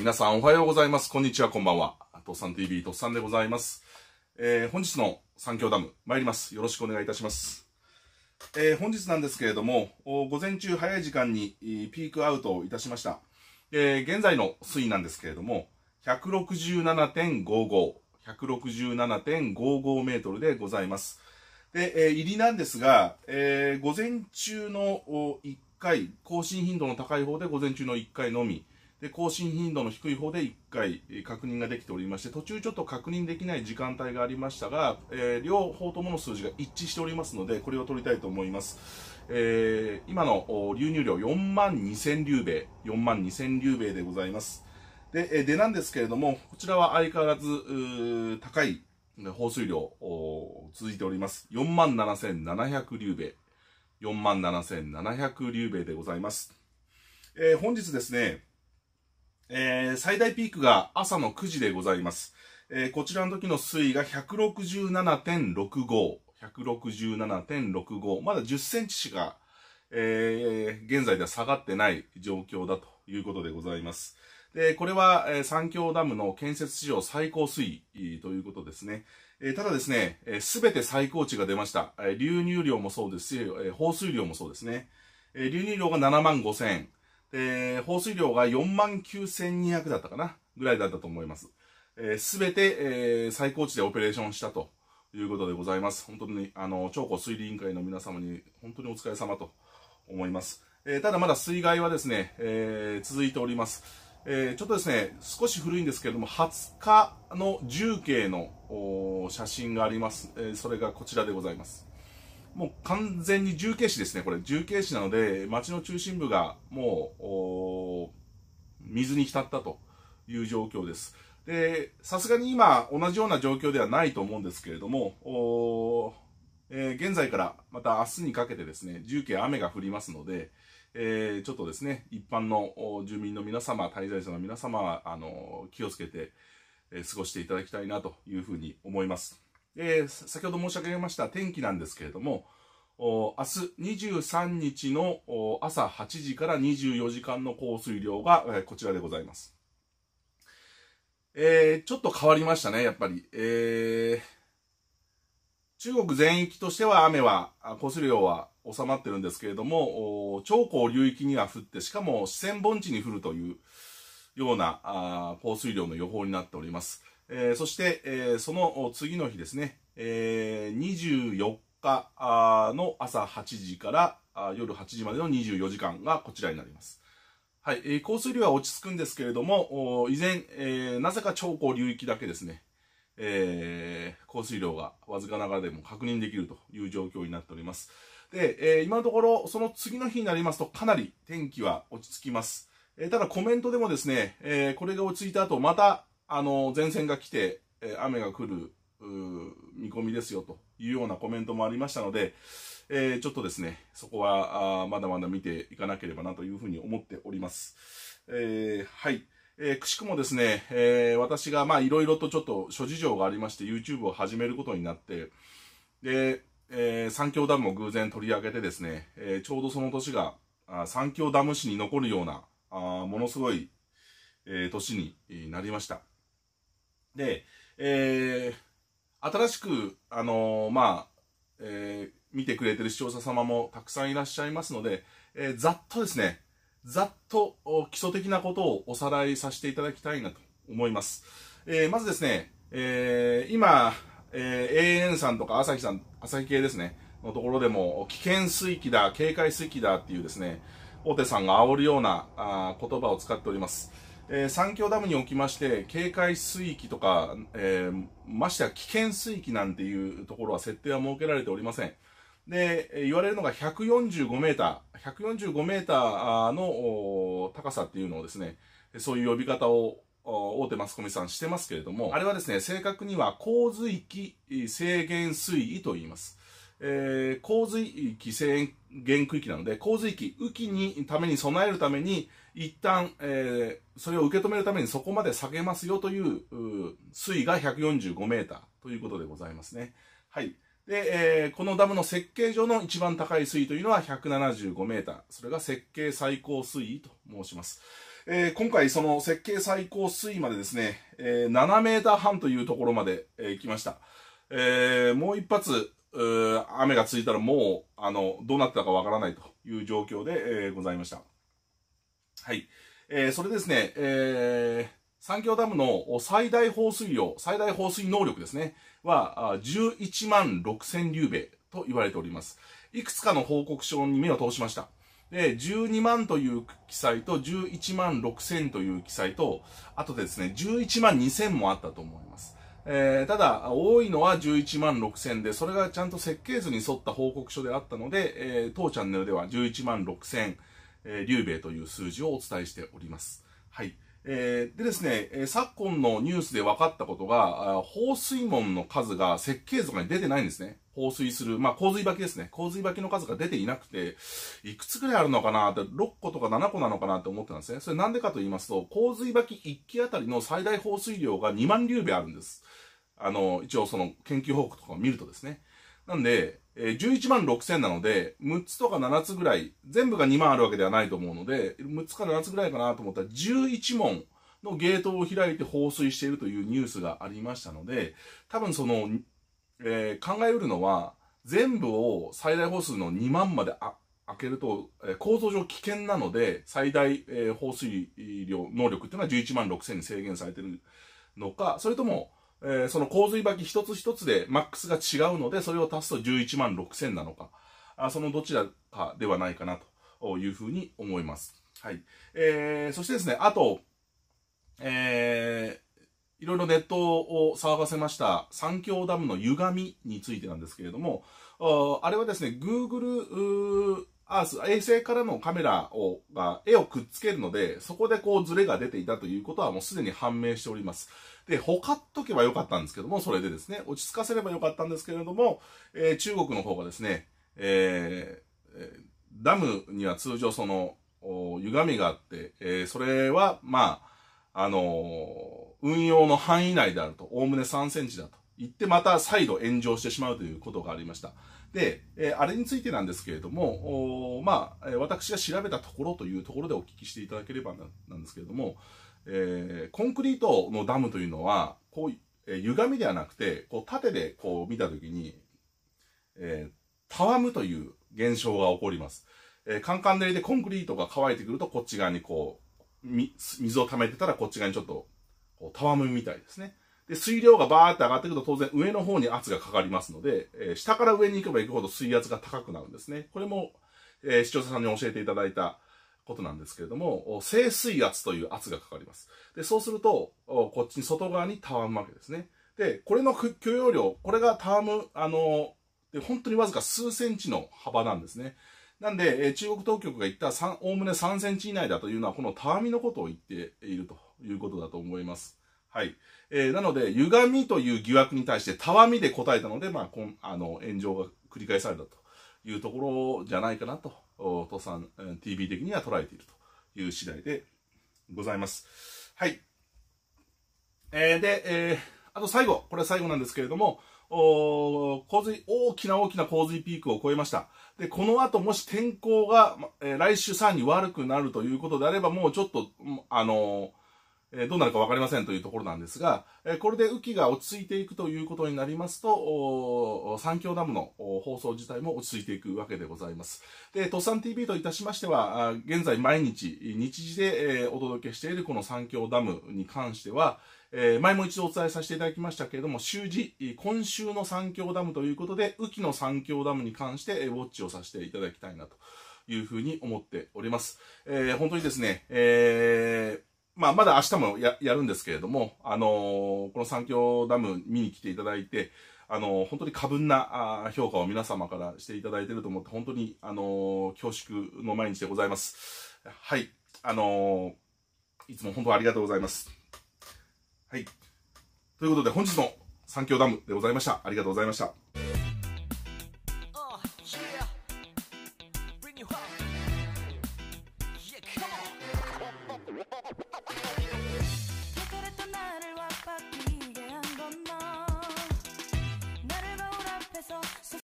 皆さんおはようございます。こんにちは、こんばんは。とっさん TV、とっさんでございます。えー、本日の三峡ダム、参ります。よろしくお願いいたします。えー、本日なんですけれども、午前中早い時間にピークアウトいたしました。えー、現在の水位なんですけれども、167.55、167.55メートルでございます。で、えー、入りなんですが、えー、午前中の1回、更新頻度の高い方で午前中の1回のみ、で更新頻度の低い方で1回確認ができておりまして途中ちょっと確認できない時間帯がありましたが、えー、両方ともの数字が一致しておりますのでこれを取りたいと思います、えー、今の流入量4万2000流米4万2000流米でございますででなんですけれどもこちらは相変わらず高い放水量続いております4万7700流米4万7700流米でございます、えー、本日ですねえー、最大ピークが朝の9時でございます。えー、こちらの時の水位が167.65。167.65。まだ10センチしか、えー、現在では下がってない状況だということでございます。で、これは、えー、三峡ダムの建設史上最高水位ということですね。えー、ただですね、す、え、べ、て最高値が出ました。えー、流入量もそうですし、えー、放水量もそうですね。えー、流入量が7万5千円。えー、放水量が4万9200だったかなぐらいだったと思います。す、え、べ、て、えー、最高値でオペレーションしたということでございます。本当に、あの、長江水利委員会の皆様に本当にお疲れ様と思います。えー、ただまだ水害はですね、えー、続いております。えー、ちょっとですね、少し古いんですけれども、20日の重慶の写真があります。えそれがこちらでございます。もう完全に重慶市ですね、これ、重慶市なので、町の中心部がもう、水に浸ったという状況です。で、さすがに今、同じような状況ではないと思うんですけれども、えー、現在からまた明日にかけてですね、重慶雨が降りますので、えー、ちょっとですね、一般の住民の皆様、滞在者の皆様は、あの、気をつけて、え過ごしていただきたいなというふうに思います。えー、先ほど申し上げました天気なんですけれども、明日23日の朝8時から24時間の降水量が、えこちらでございます。えー、ちょっと変わりましたね、やっぱり。えー、中国全域としては雨は、降水量は収まってるんですけれども、長江流域には降って、しかも四川盆地に降るというような降水量の予報になっております。えー、そして、えー、その次の日ですね、えー、24日の朝8時から夜8時までの24時間がこちらになります。はい、えー、降水量は落ち着くんですけれども、依然、えー、なぜか長江流域だけですね、えー、降水量がわずかながらでも確認できるという状況になっております。で、えー、今のところ、その次の日になりますと、かなり天気は落ち着きます。えー、ただコメントでもですね、えー、これが落ち着いた後、またあの、前線が来て、え雨が降る、見込みですよというようなコメントもありましたので、えー、ちょっとですね、そこはまだまだ見ていかなければなというふうに思っております。えー、はい。えー、くしくもですね、えー、私がまあいろいろとちょっと諸事情がありまして YouTube を始めることになって、で、えー、三峡ダムも偶然取り上げてですね、えー、ちょうどその年があ三峡ダム市に残るような、あものすごい、えー、年になりました。で、えー、新しく、あのー、まあ、えー、見てくれてる視聴者様もたくさんいらっしゃいますので、えー、ざっとですね、ざっと基礎的なことをおさらいさせていただきたいなと思います。えー、まずですね、えー、今、えー、AN さんとか朝日さん、朝日系ですね、のところでも、危険水域だ、警戒水域だっていうですね、大手さんが煽るようなあ言葉を使っております。えー、三峡ダムにおきまして、警戒水域とか、えー、ましては危険水域なんていうところは設定は設けられておりません。で、言われるのが145メーター、145メーターの高さっていうのをですね、そういう呼び方を大手マスコミさんしてますけれども、あれはですね、正確には洪水域制限水位と言います。えー、洪水域制限区域なので、洪水域、雨季にために備えるために、一旦、えー、それを受け止めるためにそこまで下げますよという、う水位が145メーターということでございますね。はい。で、えー、このダムの設計上の一番高い水位というのは175メーター。それが設計最高水位と申します。えー、今回その設計最高水位までですね、えー、7メーター半というところまで、えー、来ました。えー、もう一発、雨が続いたらもう、あの、どうなったかわからないという状況で、えー、ございました。はい。えー、それですね、えー、三峡ダムの最大放水量、最大放水能力ですね、は、11万6千0 0リュベと言われております。いくつかの報告書に目を通しました。で、12万という記載と、11万6千という記載と、あとですね、11万2千もあったと思います。えー、ただ、多いのは11万6000で、それがちゃんと設計図に沿った報告書であったので、えー、当チャンネルでは11万6000、えー、リュウベイという数字をお伝えしております。はい。えー、でですね、え昨今のニュースで分かったことが、放水門の数が設計図とかに出てないんですね。放水する、まあ、洪水履きですね。洪水履きの数が出ていなくて、いくつぐらいあるのかなって、6個とか7個なのかなって思ってたんですね。それなんでかと言いますと、洪水履き1基あたりの最大放水量が2万リュベあるんです。あの、一応その研究報告とかを見るとですね。なんで、えー、11万6000なので、6つとか7つぐらい、全部が2万あるわけではないと思うので、6つか7つぐらいかなと思ったら、11問のゲートを開いて放水しているというニュースがありましたので、多分その、えー、考えうるのは、全部を最大放数の2万まで開けると、えー、構造上危険なので、最大、えー、放水量、能力っていうのは11万6000に制限されてるのか、それとも、えー、その洪水履き一つ一つでマックスが違うので、それを足すと11万6000なのか、あそのどちらかではないかなというふうに思います。はい。えー、そしてですね、あと、えー、いろいろネットを騒がせました三峡ダムの歪みについてなんですけれども、あれはですね、Google アース、衛星からのカメラを、が、絵をくっつけるので、そこでこうズレが出ていたということはもうすでに判明しております。で、ほかっとけばよかったんですけども、それでですね、落ち着かせればよかったんですけれども、えー、中国の方がですね、えー、ダムには通常その、歪みがあって、えー、それは、まあ、あの運用の範囲内であると、おおむね3センチだと。行ってまた再度炎上してしまうということがありました。で、えあれについてなんですけれども、まあ、私が調べたところというところでお聞きしていただければななんですけれども、えー、コンクリートのダムというのは、こう、えー、歪みではなくて、こう縦でこう見たときに、えー、たわむという現象が起こります。えー、カンカン練りでコンクリートが乾いてくると、こっち側にこう、水を溜めてたらこっち側にちょっと、こう、たわむみたいですね。で、水量がバーって上がってくると当然上の方に圧がかかりますので、えー、下から上に行けば行くほど水圧が高くなるんですね。これも、えー、視聴者さんに教えていただいたことなんですけれども、静水圧という圧がかかります。で、そうすると、こっちに外側にたわむわけですね。で、これの許容量、これがたわむ、あの、で本当にわずか数センチの幅なんですね。なんで、え中国当局が言ったおおむね3センチ以内だというのは、このたわみのことを言っているということだと思います。はい。えー、なので、歪みという疑惑に対してたわみで答えたので、まあ、こんあの炎上が繰り返されたというところじゃないかなと、お父さん TV 的には捉えているという次第でございます。はい。えー、で、えー、あと最後、これは最後なんですけれども、お洪水、大きな大きな洪水ピークを超えました。で、この後もし天候が、えー、来週さらに悪くなるということであれば、もうちょっと、あのえどうなるか分かりませんというところなんですが、えこれで雨季が落ち着いていくということになりますと、三峡ダムの放送自体も落ち着いていくわけでございます。で、トッサン TV といたしましては、現在毎日、日時で、えお届けしているこの三峡ダムに関しては、え前も一度お伝えさせていただきましたけれども、終時、今週の三峡ダムということで、雨季の三峡ダムに関して、えウォッチをさせていただきたいなというふうに思っております。えー、本当にですね、えーまあ、まだ明日もややるんですけれども、あのー、この三峡ダム見に来ていただいて、あのー、本当に過分なあ評価を皆様からしていただいていると思って、本当に、あのー、恐縮の毎日でございます。はい。あのいつも本当ありがとうございます。はい。ということで、本日の三峡ダムでございました。ありがとうございました。